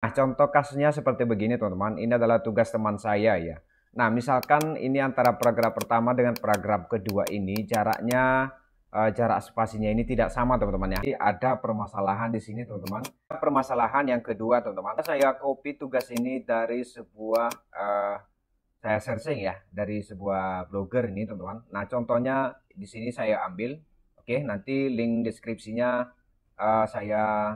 Nah, contoh kasusnya seperti begini teman-teman. Ini adalah tugas teman saya ya. Nah, misalkan ini antara paragraf pertama dengan paragraf kedua ini jaraknya uh, jarak spasinya ini tidak sama teman-teman ya. Jadi ada permasalahan di sini teman-teman. Permasalahan yang kedua teman-teman. Saya copy tugas ini dari sebuah uh, saya searching ya dari sebuah blogger ini teman-teman. Nah, contohnya di sini saya ambil. Oke, nanti link deskripsinya uh, saya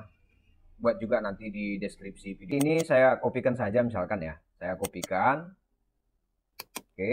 buat juga nanti di deskripsi video ini saya kopikan saja misalkan ya saya kopikan oke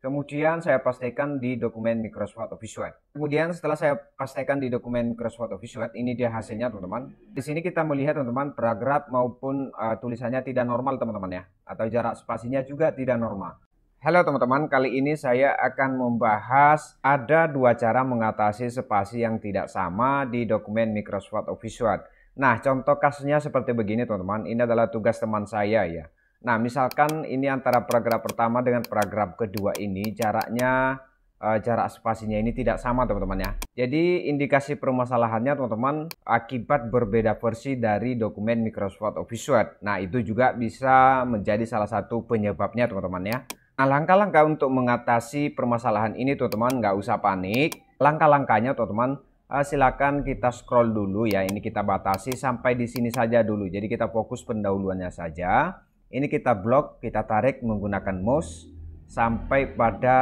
kemudian saya pastikan di dokumen Microsoft Office Word kemudian setelah saya pastikan di dokumen Microsoft Office Word ini dia hasilnya teman-teman di sini kita melihat teman-teman paragraf maupun uh, tulisannya tidak normal teman-teman ya atau jarak spasinya juga tidak normal Halo teman-teman, kali ini saya akan membahas ada dua cara mengatasi spasi yang tidak sama di dokumen Microsoft Office Word. Nah, contoh kasusnya seperti begini teman-teman. Ini adalah tugas teman saya ya. Nah, misalkan ini antara paragraf pertama dengan paragraf kedua ini jaraknya uh, jarak spasinya ini tidak sama teman-teman ya. Jadi indikasi permasalahannya teman-teman akibat berbeda versi dari dokumen Microsoft Office Word. Nah itu juga bisa menjadi salah satu penyebabnya teman-teman ya. Nah langkah-langkah untuk mengatasi permasalahan ini teman-teman nggak usah panik. Langkah-langkahnya teman-teman uh, silakan kita scroll dulu ya. Ini kita batasi sampai di sini saja dulu. Jadi kita fokus pendahuluannya saja. Ini kita blok, kita tarik menggunakan mouse sampai pada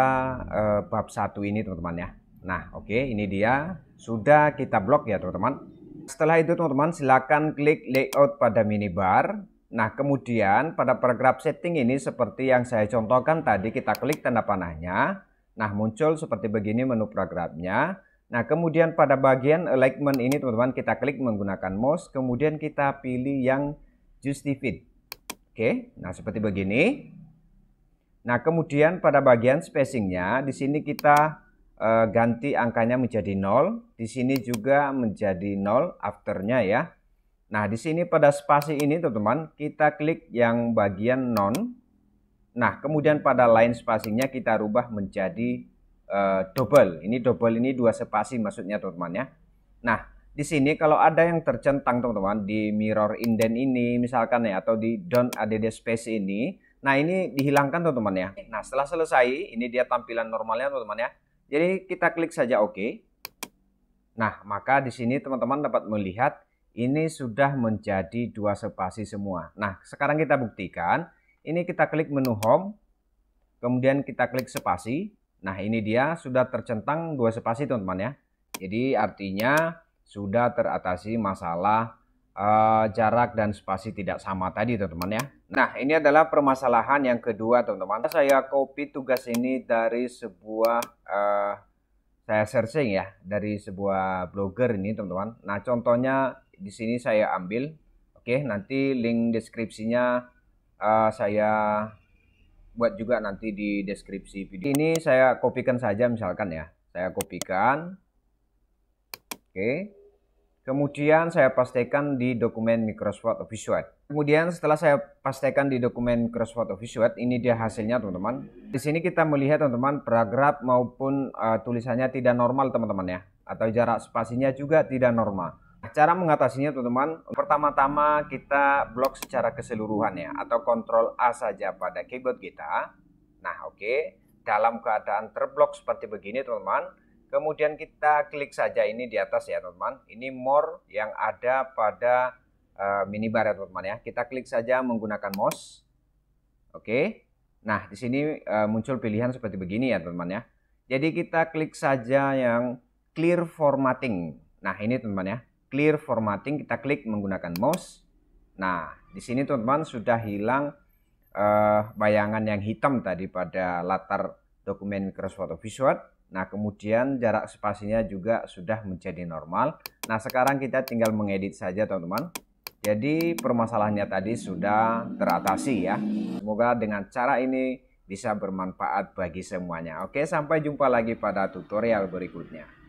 uh, bab satu ini teman-teman ya. Nah oke okay, ini dia sudah kita blok ya teman-teman. Setelah itu teman-teman silakan klik layout pada minibar. Nah kemudian pada paragraf setting ini seperti yang saya contohkan tadi kita klik tanda panahnya. Nah muncul seperti begini menu paragrafnya Nah, kemudian pada bagian alignment ini teman-teman kita klik menggunakan mouse, kemudian kita pilih yang justified. Oke, nah seperti begini. Nah, kemudian pada bagian spacingnya, di sini kita uh, ganti angkanya menjadi 0, di sini juga menjadi 0 afternya ya. Nah, di sini pada spasi ini teman-teman, kita klik yang bagian non. Nah, kemudian pada line spacingnya kita rubah menjadi Eh, double. Ini double ini dua spasi maksudnya teman-teman ya. Nah, di sini kalau ada yang tercentang teman-teman di mirror indent ini misalkan ya atau di down add space ini. Nah, ini dihilangkan teman-teman ya. Nah, setelah selesai ini dia tampilan normalnya teman-teman ya. Jadi kita klik saja OK. Nah, maka di sini teman-teman dapat melihat ini sudah menjadi dua spasi semua. Nah, sekarang kita buktikan. Ini kita klik menu home, kemudian kita klik spasi, Nah ini dia sudah tercentang dua spasi teman-teman ya. Jadi artinya sudah teratasi masalah uh, jarak dan spasi tidak sama tadi teman-teman ya. Nah ini adalah permasalahan yang kedua teman-teman. Saya copy tugas ini dari sebuah uh, saya searching ya dari sebuah blogger ini teman-teman. Nah contohnya di sini saya ambil. Oke nanti link deskripsinya uh, saya buat juga nanti di deskripsi video ini saya kopikan saja misalkan ya saya kopikan oke kemudian saya pastikan di dokumen Microsoft Office Word kemudian setelah saya pastikan di dokumen Microsoft Office Word ini dia hasilnya teman-teman di sini kita melihat teman-teman paragraf maupun uh, tulisannya tidak normal teman-teman ya atau jarak spasinya juga tidak normal cara mengatasinya teman-teman, pertama-tama kita blok secara keseluruhan ya, atau kontrol A saja pada keyboard kita. Nah oke, okay. dalam keadaan terblok seperti begini teman-teman, kemudian kita klik saja ini di atas ya teman-teman, ini more yang ada pada uh, minibar ya teman-teman ya. Kita klik saja menggunakan mouse, oke. Okay. Nah di sini uh, muncul pilihan seperti begini ya teman-teman ya. Jadi kita klik saja yang clear formatting. Nah ini teman-teman ya, clear formatting kita klik menggunakan mouse. Nah, di sini teman-teman sudah hilang uh, bayangan yang hitam tadi pada latar dokumen Microsoft Office Nah, kemudian jarak spasinya juga sudah menjadi normal. Nah, sekarang kita tinggal mengedit saja, teman-teman. Jadi, permasalahannya tadi sudah teratasi ya. Semoga dengan cara ini bisa bermanfaat bagi semuanya. Oke, sampai jumpa lagi pada tutorial berikutnya.